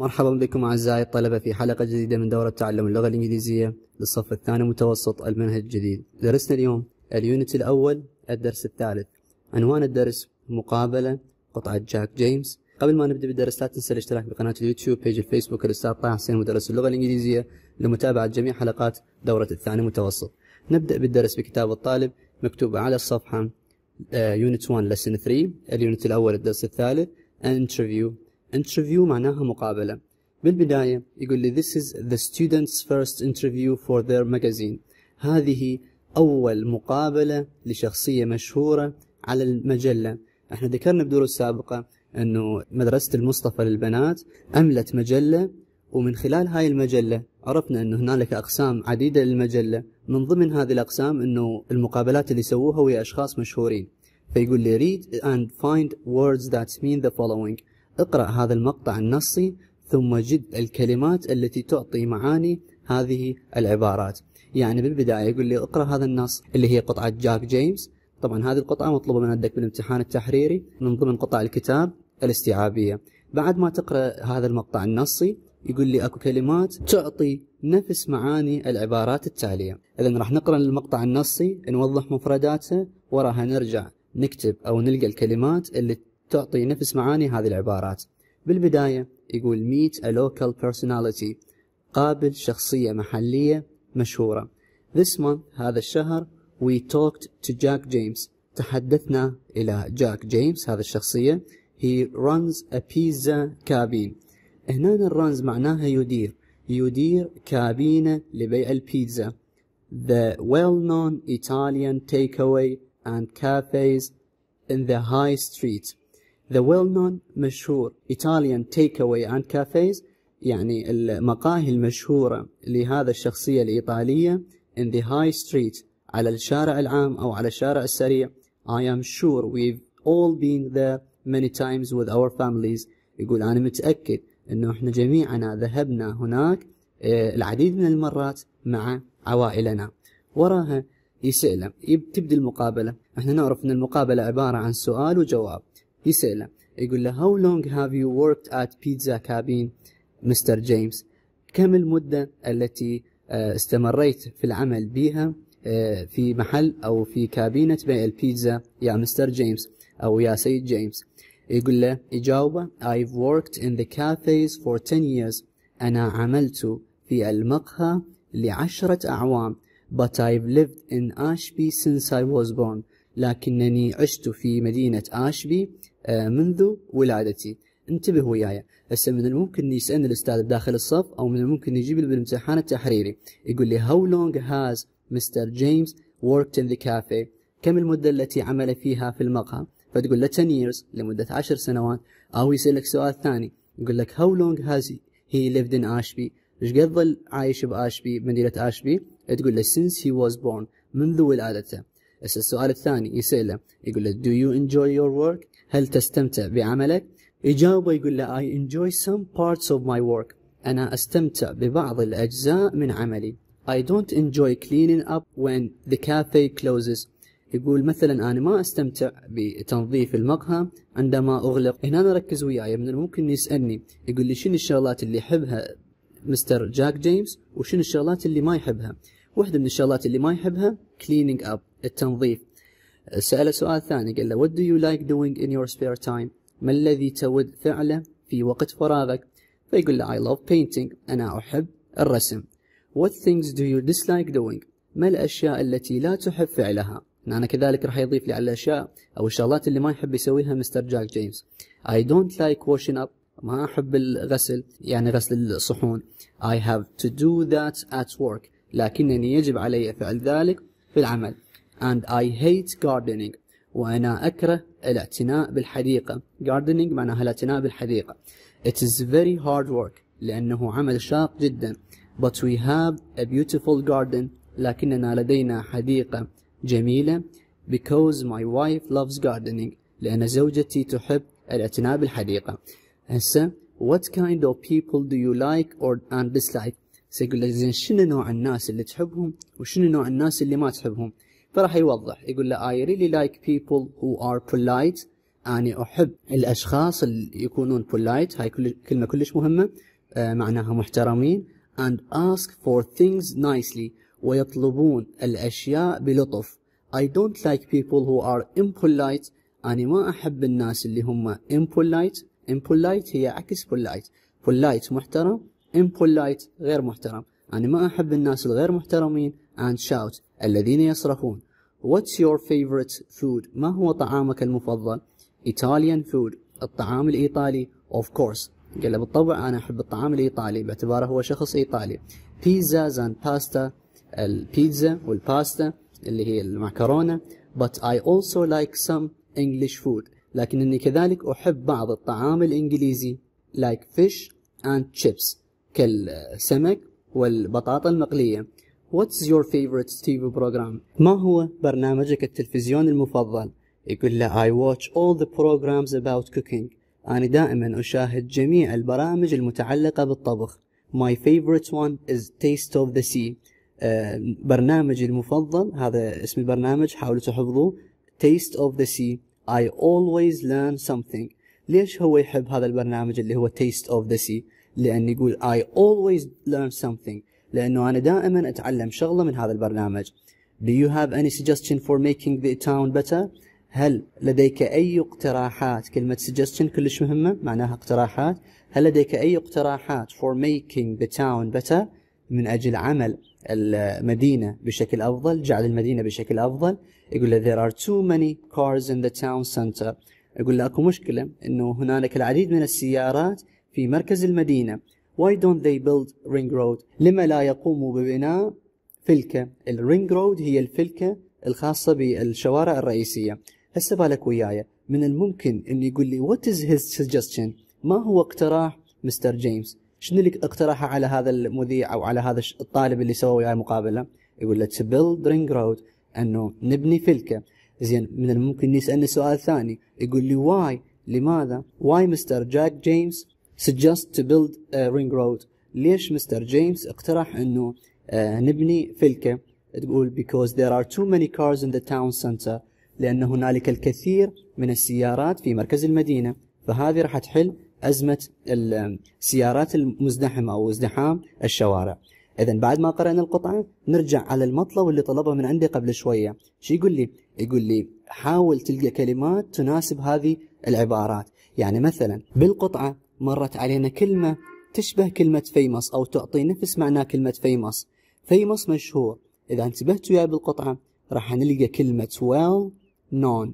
مرحبا بكم أعزائي الطلبة في حلقة جديدة من دورة تعلم اللغة الإنجليزية للصف الثاني متوسط المنهج الجديد درسنا اليوم اليونت الأول الدرس الثالث عنوان الدرس مقابلة قطعة جاك جيمس قبل ما نبدأ بالدرس لا تنسى الاشتراك بقناة اليوتيوب بيج الفيسبوك الأستاذ طه حسين مدرس اللغة الإنجليزية لمتابعة جميع حلقات دورة الثاني متوسط نبدأ بالدرس بكتاب الطالب مكتوب على الصفحة آه، يونت 1 لسن 3 اليونت الأول الدرس الثالث انترفيو interview معناها مقابلة بالبداية يقول لي this is the student's first interview for their magazine هذه أول مقابلة لشخصية مشهورة على المجلة احنا ذكرنا بدروس سابقة أنه مدرسة المصطفى للبنات أملت مجلة ومن خلال هاي المجلة عرفنا أنه هنالك أقسام عديدة للمجلة من ضمن هذه الأقسام أنه المقابلات اللي سووها ويا أشخاص مشهورين فيقول لي read and find words that mean the following اقرأ هذا المقطع النصي ثم جد الكلمات التي تعطي معاني هذه العبارات يعني بالبداية يقول لي اقرأ هذا النص اللي هي قطعة جاك جيمس طبعا هذه القطعة مطلوبة من عندك بالامتحان التحريري من ضمن قطع الكتاب الاستيعابية بعد ما تقرأ هذا المقطع النصي يقول لي اكو كلمات تعطي نفس معاني العبارات التالية اذا راح نقرأ المقطع النصي نوضح مفرداته وراها نرجع نكتب او نلقى الكلمات اللي تعطي نفس معاني هذه العبارات بالبداية يقول meet a local personality قابل شخصية محلية مشهورة This month هذا الشهر we talked to Jack James تحدثنا إلى جاك جيمس هذا الشخصية he runs a pizza كابين هنا الرنز معناها يدير يدير كابينة لبيع البيتزا the well-known Italian takeaway and cafes in the high street The well-known مشهور Italian takeaway and cafes يعني المقاهي المشهورة لهذا الشخصية الإيطالية in the high street على الشارع العام أو على الشارع السريع I am sure we've all been there many times with our families يقول أنا متأكد أنه إحنا جميعنا ذهبنا هناك آه، العديد من المرات مع عوائلنا وراها يسأله إيه، تبدي المقابلة احنا نعرف أن المقابلة عبارة عن سؤال وجواب يسأله يقول له how long have you worked at pizza cabin Mr. James كم المدة التي آه، استمريت في العمل بها آه، في محل أو في كابينة بيع البيتزا يا مستر جيمس أو يا سيد جيمس يقول له إجابة I've worked in the cafes for 10 years أنا عملت في المقهى لعشرة أعوام but I've lived in Ashby since I was born لكنني عشت في مدينة أشبي آه، منذ ولادتي انتبه وياي هسه من الممكن يسالني الاستاذ بداخل الصف او من الممكن يجيب لي بالامتحان التحريري يقول لي هاو لونج هاز مستر جيمس وركت ان ذا كافي كم المده التي عمل فيها في المقهى فتقول له 10 years لمده 10 سنوات او يسالك سؤال ثاني يقول لك هاو لونج هاز هي ليفد ان اشبي ايش قد ظل عايش باشبي بمدينه اشبي تقول له سينس هي واز بورن منذ ولادته بس السؤال الثاني يسأله يقول له do you enjoy your work هل تستمتع بعملك يجاوبه يقول له I enjoy some parts of my work أنا أستمتع ببعض الأجزاء من عملي I don't enjoy cleaning up when the cafe closes يقول مثلا أنا ما أستمتع بتنظيف المقهى عندما أغلق هنا ركز وياي من الممكن يسألني يقول لي شنو الشغلات اللي يحبها مستر جاك جيمس وشنو الشغلات اللي ما يحبها واحدة من الشغلات اللي ما يحبها كليننج اب التنظيف سأله سؤال ثاني قال له what do you like doing in your spare time ما الذي تود فعله في وقت فراغك فيقول له I love painting أنا أحب الرسم what things do you dislike doing ما الأشياء التي لا تحب فعلها أنا كذلك راح يضيف لي على الأشياء أو الشغلات اللي ما يحب يسويها مستر جاك جيمس I don't like washing up ما أحب الغسل يعني غسل الصحون I have to do that at work لكنني يجب علي فعل ذلك في العمل and I hate gardening وأنا أكره الاعتناء بالحديقة gardening معناها الاعتناء بالحديقة it is very hard work لأنه عمل شاق جدا but we have a beautiful garden لكننا لدينا حديقة جميلة because my wife loves gardening لأن زوجتي تحب الاعتناء بالحديقة هسه what kind of people do you like or and dislike سيقول له زين شنو نوع الناس اللي تحبهم وشنو نوع الناس اللي ما تحبهم فراح يوضح يقول له I really like people who are polite أنا أحب الأشخاص اللي يكونون polite هاي كلمة كلش مهمة آه، معناها محترمين and ask for things nicely ويطلبون الأشياء بلطف I don't like people who are impolite أنا ما أحب الناس اللي هم impolite impolite هي عكس polite polite محترم impolite غير محترم أنا ما أحب الناس الغير محترمين and shout الذين يصرخون What's your favorite food ما هو طعامك المفضل Italian food الطعام الإيطالي of course قال له بالطبع أنا أحب الطعام الإيطالي باعتباره هو شخص إيطالي pizzas and pasta البيتزا والباستا اللي هي المعكرونة but I also like some English food لكنني كذلك أحب بعض الطعام الإنجليزي like fish and chips كالسمك والبطاطا المقلية What's your favorite TV program? ما هو برنامجك التلفزيون المفضل؟ يقول له I watch all the programs about cooking. أنا دائما أشاهد جميع البرامج المتعلقة بالطبخ. My favorite one is Taste of the Sea. آه برنامجي المفضل هذا اسم البرنامج حاولوا تحفظوه Taste of the Sea. I always learn something. ليش هو يحب هذا البرنامج اللي هو Taste of the Sea؟ لأن يقول I always learn something لأنه أنا دائما أتعلم شغلة من هذا البرنامج Do you have any suggestion for making the town better? هل لديك أي اقتراحات كلمة suggestion كلش مهمة معناها اقتراحات هل لديك أي اقتراحات for making the town better من أجل عمل المدينة بشكل أفضل جعل المدينة بشكل أفضل يقول له there are too many cars in the town center يقول له أكو مشكلة أنه هنالك العديد من السيارات في مركز المدينة Why don't they build ring road لما لا يقوموا ببناء فلكة الرينج رود هي الفلكة الخاصة بالشوارع الرئيسية هسه بالك وياي من الممكن انه يقول لي what is his suggestion ما هو اقتراح مستر جيمس شنو اللي اقترحه على هذا المذيع او على هذا الطالب اللي سوى وياي مقابله يقول له to build ring road انه نبني فلكه زين من الممكن يسالني سؤال ثاني يقول لي why لماذا why مستر جاك جيمس suggest to build a ring road ليش مستر جيمس اقترح انه آه، نبني فلكه تقول because there are too many cars in the town center لان هنالك الكثير من السيارات في مركز المدينه فهذه راح تحل ازمه السيارات المزدحمه او ازدحام الشوارع. اذا بعد ما قرانا القطعه نرجع على المطلب اللي طلبه من عندي قبل شويه، شو يقول لي؟ يقول لي حاول تلقى كلمات تناسب هذه العبارات، يعني مثلا بالقطعه مرت علينا كلمة تشبه كلمة فيمس أو تعطي نفس معنى كلمة فيمس فيمس مشهور إذا انتبهت يا بالقطعة راح نلقى كلمة well known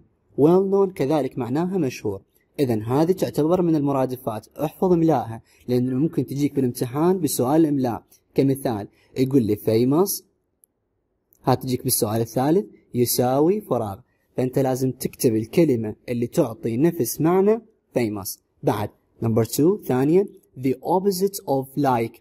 well known كذلك معناها مشهور إذا هذه تعتبر من المرادفات احفظ إملائها لأن ممكن تجيك بالامتحان بسؤال إملاء كمثال يقول لي famous تجيك بالسؤال الثالث يساوي فراغ فأنت لازم تكتب الكلمة اللي تعطي نفس معنى famous بعد نمبر 2 ثانيا the opposite of like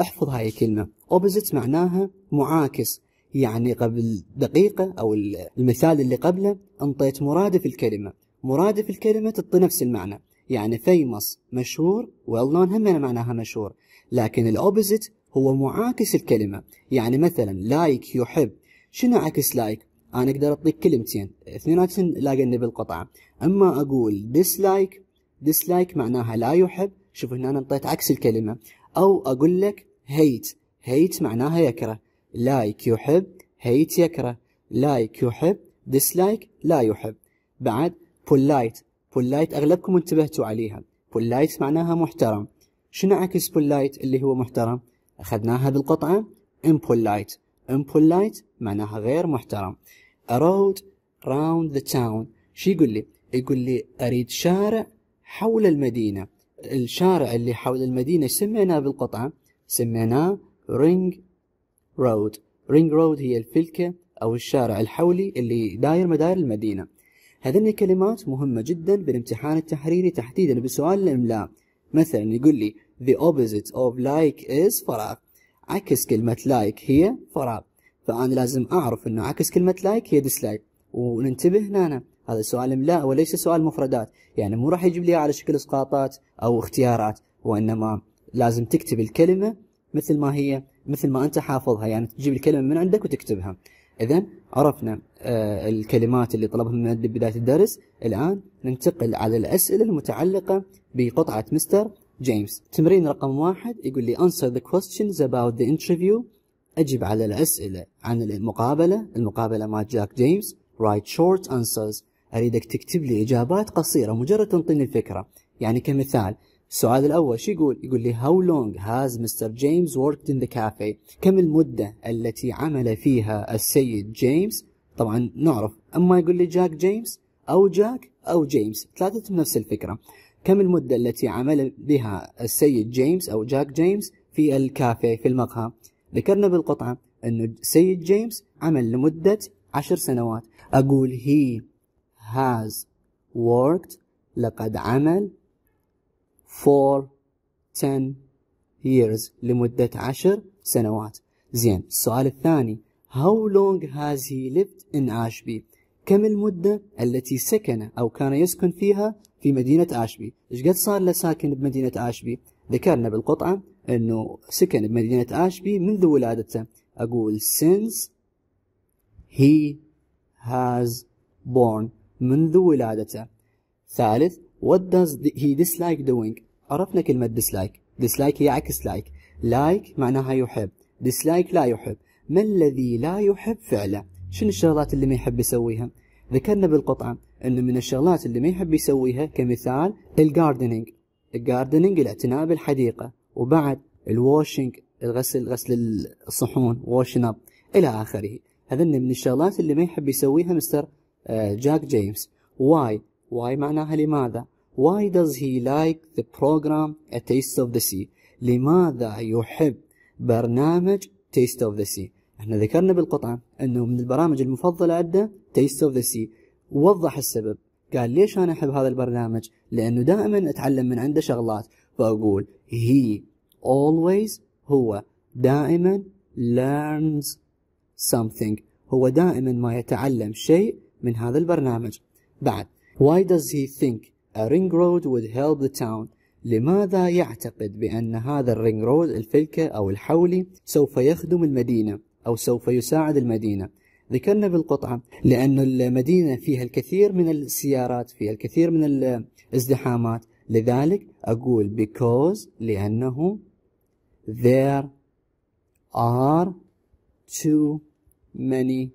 احفظ هاي الكلمة opposite معناها معاكس يعني قبل دقيقة أو المثال اللي قبله أنطيت مرادف الكلمة مرادف الكلمة تعطي نفس المعنى يعني famous مشهور well known هم معناها مشهور لكن الأوبزيت هو معاكس الكلمة يعني مثلا لايك like يحب شنو عكس لايك like؟ أنا أقدر أعطيك كلمتين اثنيناتهم لاقني بالقطعة أما أقول ديسلايك dislike معناها لا يحب شوف هنا أنا انطيت عكس الكلمة أو أقول لك hate hate معناها يكره لايك like يحب hate يكره لايك like يحب dislike لا يحب بعد polite polite أغلبكم انتبهتوا عليها polite معناها محترم شنو عكس polite اللي هو محترم أخذناها بالقطعة impolite impolite معناها غير محترم a road round the town شو يقول لي يقول لي أريد شارع حول المدينة الشارع اللي حول المدينة سميناه بالقطعة سميناه رينج رود رينج رود هي الفلكة أو الشارع الحولي اللي داير مدار المدينة هذه الكلمات مهمة جدا بالامتحان التحريري تحديدا بسؤال الإملاء مثلا يقول لي the opposite of like is فراغ عكس كلمة like هي فراغ فأنا لازم أعرف أنه عكس كلمة like هي dislike وننتبه هنا هذا سؤال إملاء وليس سؤال مفردات يعني مو راح يجيب لي على شكل إسقاطات أو اختيارات وإنما لازم تكتب الكلمة مثل ما هي مثل ما أنت حافظها يعني تجيب الكلمة من عندك وتكتبها إذا عرفنا آه، الكلمات اللي طلبها من بداية الدرس الآن ننتقل على الأسئلة المتعلقة بقطعة مستر جيمس تمرين رقم واحد يقول لي answer the questions about the interview أجب على الأسئلة عن المقابلة المقابلة مع جاك جيمس write short answers اريدك تكتب لي اجابات قصيره مجرد تنطيني الفكره يعني كمثال السؤال الاول شو يقول يقول لي how long has Mr. James worked in the cafe كم المده التي عمل فيها السيد جيمس طبعا نعرف اما يقول لي جاك جيمس او جاك او جيمس ثلاثتهم نفس الفكره كم المده التي عمل بها السيد جيمس او جاك جيمس في الكافيه في المقهى ذكرنا بالقطعه انه السيد جيمس عمل لمده عشر سنوات اقول هي has worked لقد عمل for ten years لمدة عشر سنوات زين السؤال الثاني how long has he lived in Ashby كم المدة التي سكن أو كان يسكن فيها في مدينة أشبي إيش قد صار له ساكن بمدينة أشبي ذكرنا بالقطعة أنه سكن بمدينة أشبي منذ ولادته أقول since he has born منذ ولادته ثالث what does he dislike doing عرفنا كلمة dislike dislike هي عكس like like معناها يحب dislike لا يحب ما الذي لا يحب فعله شنو الشغلات اللي ما يحب يسويها ذكرنا بالقطعة أن من الشغلات اللي ما يحب يسويها كمثال الجاردنينج الجاردنينج الاعتناء بالحديقة وبعد الواشنج الغسل غسل الصحون واشن اب إلى آخره هذا من الشغلات اللي ما يحب يسويها مستر جاك uh, جيمس why why معناها لماذا why does he like the program A Taste of the Sea لماذا يحب برنامج Taste of the Sea احنا ذكرنا بالقطعة انه من البرامج المفضلة عنده Taste of the Sea وضح السبب قال ليش انا احب هذا البرنامج لانه دائما اتعلم من عنده شغلات فاقول he always هو دائما learns something هو دائما ما يتعلم شيء من هذا البرنامج بعد Why does he think a ring road would help the town لماذا يعتقد بأن هذا الرينج رود الفلكة أو الحولي سوف يخدم المدينة أو سوف يساعد المدينة ذكرنا بالقطعة لأن المدينة فيها الكثير من السيارات فيها الكثير من الازدحامات لذلك أقول because لأنه there are too many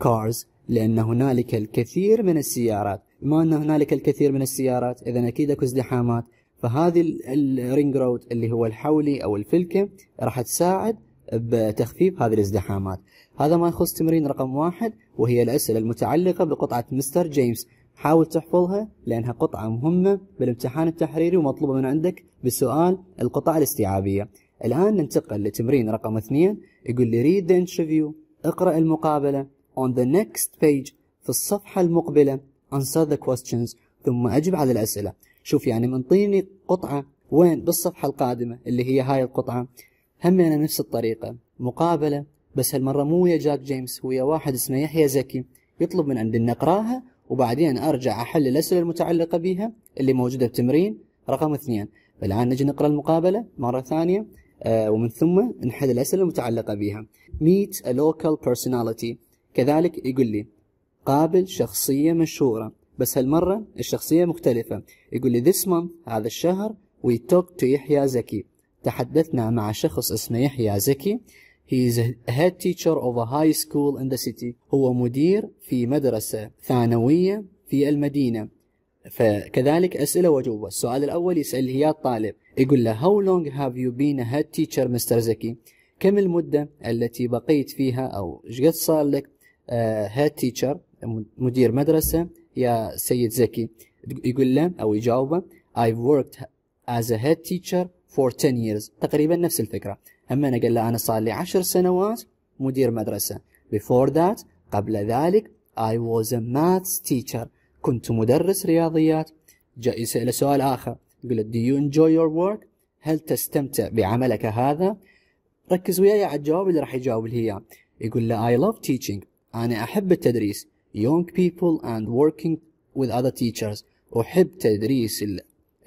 cars لأن هنالك الكثير من السيارات بما أن هنالك الكثير من السيارات إذا أكيد أكو ازدحامات فهذه الرينج رود اللي هو الحولي أو الفلكة راح تساعد بتخفيف هذه الازدحامات هذا ما يخص تمرين رقم واحد وهي الأسئلة المتعلقة بقطعة مستر جيمس حاول تحفظها لأنها قطعة مهمة بالامتحان التحريري ومطلوبة من عندك بسؤال القطع الاستيعابية الآن ننتقل لتمرين رقم اثنين يقول لي ريد ذا انترفيو اقرأ المقابلة on the next page في الصفحة المقبلة answer the questions ثم أجب على الأسئلة شوف يعني منطيني قطعة وين بالصفحة القادمة اللي هي هاي القطعة هم أنا يعني نفس الطريقة مقابلة بس هالمرة مو ويا جاك جيمس ويا واحد اسمه يحيى زكي يطلب من عندي نقراها وبعدين أرجع أحل الأسئلة المتعلقة بها اللي موجودة بتمرين رقم اثنين فالآن نجي نقرأ المقابلة مرة ثانية آه، ومن ثم نحل الأسئلة المتعلقة بها Meet a local personality كذلك يقول لي قابل شخصية مشهورة بس هالمرة الشخصية مختلفة يقول لي this month هذا الشهر we talk to يحيى زكي تحدثنا مع شخص اسمه يحيى زكي He is a head teacher of a high school in the city هو مدير في مدرسة ثانوية في المدينة فكذلك أسئلة وأجوبة السؤال الأول يسأل هي الطالب يقول له How long have you been a head teacher Mr. زكي كم المدة التي بقيت فيها أو إيش قد صار لك هاد آه، تيتشر مدير مدرسة يا سيد زكي يقول له أو يجاوبه I've worked as a head teacher for 10 years تقريبا نفس الفكرة أما أنا قال له أنا صار لي 10 سنوات مدير مدرسة before that قبل ذلك I was a maths teacher كنت مدرس رياضيات جاء يسأله سؤال آخر يقول له do you enjoy your work هل تستمتع بعملك هذا ركز وياي على الجواب اللي راح يجاوب هي يقول له I love teaching أنا أحب التدريس young people and working with other teachers أحب تدريس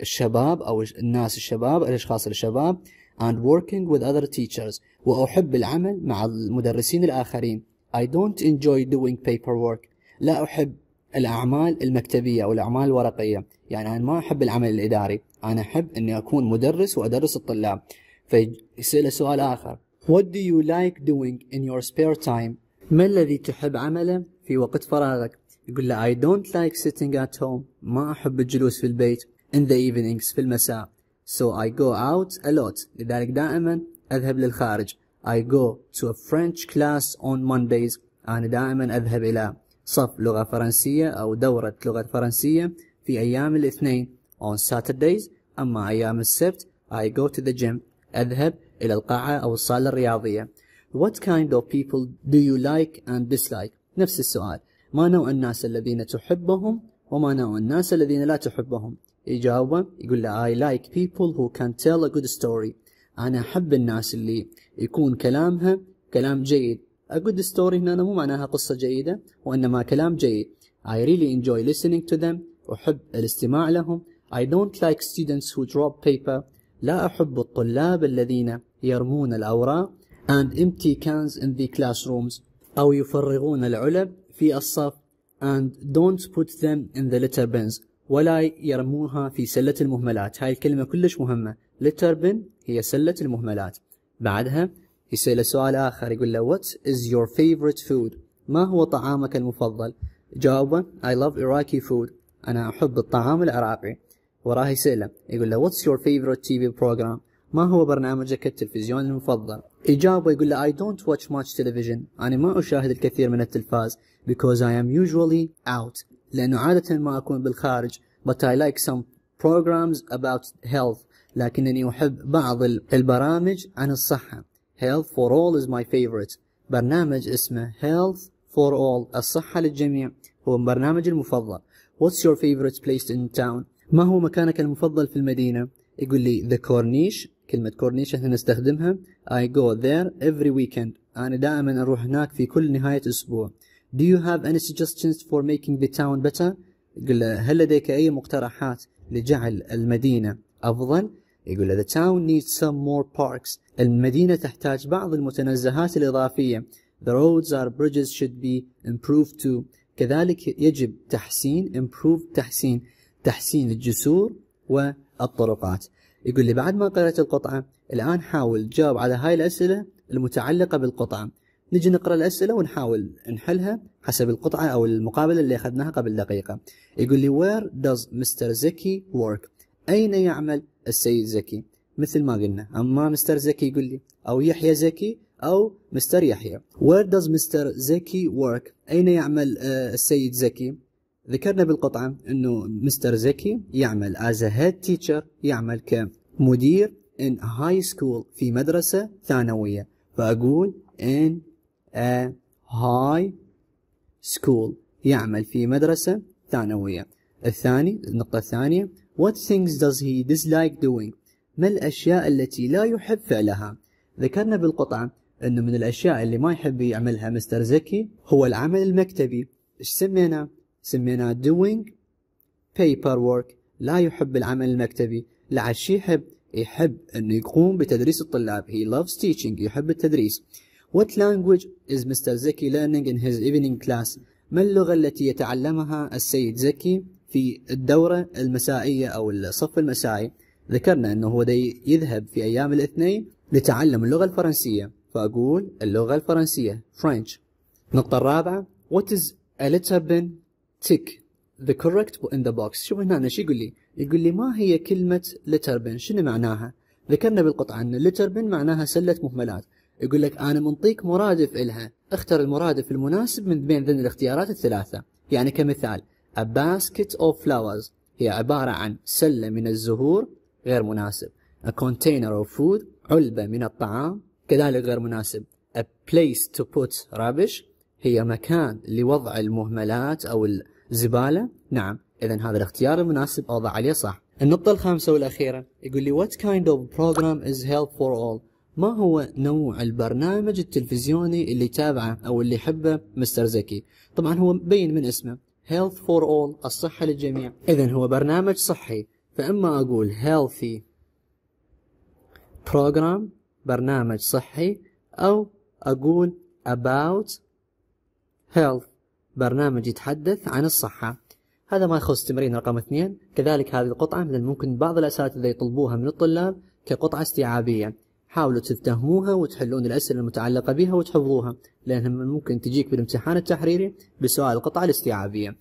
الشباب أو الناس الشباب الأشخاص الشباب and working with other teachers وأحب العمل مع المدرسين الآخرين I don't enjoy doing paperwork لا أحب الأعمال المكتبية أو الأعمال الورقية يعني أنا ما أحب العمل الإداري أنا أحب أني أكون مدرس وأدرس الطلاب فيسأله سؤال آخر What do you like doing in your spare time ما الذي تحب عمله في وقت فراغك؟ يقول له I don't like sitting at home ما أحب الجلوس في البيت in the evenings في المساء so I go out a lot لذلك دائما أذهب للخارج I go to a French class on Mondays أنا دائما أذهب إلى صف لغة فرنسية أو دورة لغة فرنسية في أيام الاثنين on Saturdays أما أيام السبت I go to the gym أذهب إلى القاعة أو الصالة الرياضية What kind of people do you like and dislike نفس السؤال ما نوع الناس الذين تحبهم وما نوع الناس الذين لا تحبهم إجابة يقول له I like people who can tell a good story أنا أحب الناس اللي يكون كلامها كلام جيد A good story هنا مو معناها قصة جيدة وإنما كلام جيد I really enjoy listening to them أحب الاستماع لهم I don't like students who drop paper لا أحب الطلاب الذين يرمون الأوراق and empty cans in the classrooms أو يفرغون العلب في الصف and don't put them in the litter bins ولا يرموها في سلة المهملات هاي الكلمة كلش مهمة litter bin هي سلة المهملات بعدها يسأله سؤال آخر يقول له what is your favorite food ما هو طعامك المفضل جاوبه I love Iraqi food أنا أحب الطعام العراقي وراه يسأله يقول له what's your favorite TV program ما هو برنامجك التلفزيوني المفضل؟ إجابة يقول له I don't watch much television أنا ما أشاهد الكثير من التلفاز because I am usually out لأنه عادة ما أكون بالخارج but I like some programs about health لكنني أحب بعض البرامج عن الصحة Health for All is my favorite برنامج اسمه Health for All الصحة للجميع هو برنامج المفضل What's your favorite place in town؟ ما هو مكانك المفضل في المدينة؟ يقول لي The Corniche كلمة كورنيش احنا نستخدمها I go there every weekend أنا دائما أروح هناك في كل نهاية أسبوع Do you have any suggestions for making the town better؟ يقول له هل لديك أي مقترحات لجعل المدينة أفضل؟ يقول له the town needs some more parks المدينة تحتاج بعض المتنزهات الإضافية the roads or bridges should be improved too كذلك يجب تحسين improve تحسين تحسين الجسور والطرقات يقول لي بعد ما قرأت القطعة الآن حاول تجاوب على هاي الأسئلة المتعلقة بالقطعة نجي نقرأ الأسئلة ونحاول نحلها حسب القطعة أو المقابلة اللي أخذناها قبل دقيقة يقول لي where does Mr. زكي work أين يعمل السيد زكي مثل ما قلنا أما مستر زكي يقول لي أو يحيى زكي أو مستر يحيى where does Mr. زكي work أين يعمل آه، السيد زكي ذكرنا بالقطعة أنه مستر زكي يعمل as a head teacher يعمل كمدير in high school في مدرسة ثانوية فأقول in a high school يعمل في مدرسة ثانوية الثاني النقطة الثانية what things does he dislike doing ما الأشياء التي لا يحب فعلها ذكرنا بالقطعة أنه من الأشياء اللي ما يحب يعملها مستر زكي هو العمل المكتبي ايش سميناه سميناه doing paperwork لا يحب العمل المكتبي لعل شي يحب يحب انه يقوم بتدريس الطلاب he loves teaching يحب التدريس what language is Mr. Zeki learning in his evening class ما اللغة التي يتعلمها السيد زكي في الدورة المسائية أو الصف المسائي ذكرنا أنه هو يذهب في أيام الاثنين لتعلم اللغة الفرنسية فأقول اللغة الفرنسية French نقطة الرابعة What is a letter bin تك ذا كوركت ان ذا بوكس شوف هنا ايش يقول لي يقول لي ما هي كلمة لتربن شنو معناها ذكرنا بالقطعة أن لتربن معناها سلة مهملات يقول لك أنا منطيك مرادف إلها اختر المرادف المناسب من بين ذن الاختيارات الثلاثة يعني كمثال a basket of flowers هي عبارة عن سلة من الزهور غير مناسب a container of food علبة من الطعام كذلك غير مناسب a place to put rubbish هي مكان لوضع المهملات أو الزبالة نعم إذا هذا الاختيار المناسب أوضع عليه صح النقطة الخامسة والأخيرة يقول لي what kind of program is help for all ما هو نوع البرنامج التلفزيوني اللي تابعه أو اللي يحبه مستر زكي طبعا هو مبين من اسمه health for all الصحة للجميع إذا هو برنامج صحي فإما أقول healthy program برنامج صحي أو أقول about هيلث برنامج يتحدث عن الصحة هذا ما يخص تمرين رقم اثنين كذلك هذه القطعة من الممكن بعض الأساتذة يطلبوها من الطلاب كقطعة استيعابية حاولوا تفتهموها وتحلون الأسئلة المتعلقة بها وتحفظوها لأنها ممكن تجيك في الامتحان التحريري بسؤال القطعة الاستيعابية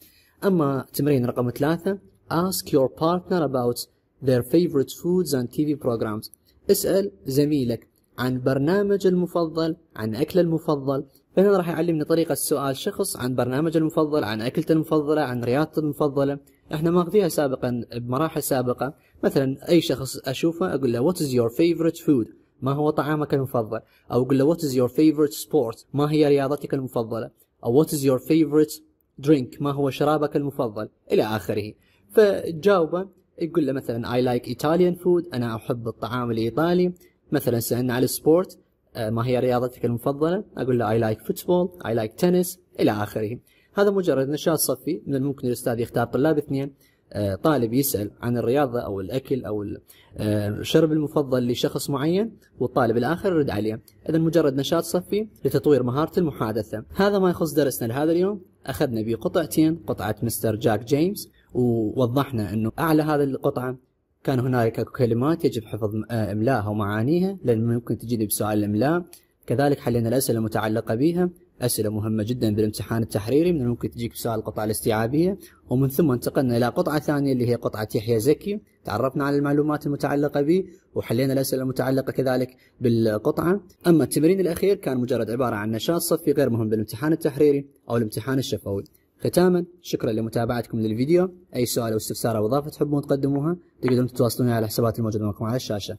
أما تمرين رقم ثلاثة Ask your partner about their favorite foods and TV programs اسأل زميلك عن برنامج المفضل عن أكل المفضل فهنا راح يعلمني طريقة سؤال شخص عن برنامجه المفضل عن أكلته المفضلة عن رياضته المفضلة احنا أخذيها سابقا بمراحل سابقة مثلا أي شخص أشوفه أقول له what is your favorite food ما هو طعامك المفضل أو أقول له what is your favorite sport ما هي رياضتك المفضلة أو what is your favorite drink ما هو شرابك المفضل إلى آخره فجاوبه يقول له مثلا I like Italian food أنا أحب الطعام الإيطالي مثلا سألنا على السبورت آه، ما هي رياضتك المفضلة أقول له I like football I like tennis إلى آخره هذا مجرد نشاط صفي من الممكن الأستاذ يختار طلاب اثنين آه، طالب يسأل عن الرياضة أو الأكل أو آه، الشرب المفضل لشخص معين والطالب الآخر يرد عليه إذا مجرد نشاط صفي لتطوير مهارة المحادثة هذا ما يخص درسنا لهذا اليوم أخذنا به قطعتين قطعة مستر جاك جيمس ووضحنا أنه أعلى هذه القطعة كان هنالك كلمات يجب حفظ آه، املاها ومعانيها لان ممكن تجيني بسؤال الاملاء كذلك حلينا الاسئله المتعلقه بها اسئله مهمه جدا بالامتحان التحريري من ممكن تجيك بسؤال القطعه الاستيعابيه ومن ثم انتقلنا الى قطعه ثانيه اللي هي قطعه يحيى زكي تعرفنا على المعلومات المتعلقه به وحلينا الاسئله المتعلقه كذلك بالقطعه اما التمرين الاخير كان مجرد عباره عن نشاط صفي غير مهم بالامتحان التحريري او الامتحان الشفوي ختاما شكرا لمتابعتكم للفيديو اي سؤال او استفسار او اضافه تحبون تقدموها تقدرون تتواصلون على الحسابات الموجوده معكم على الشاشه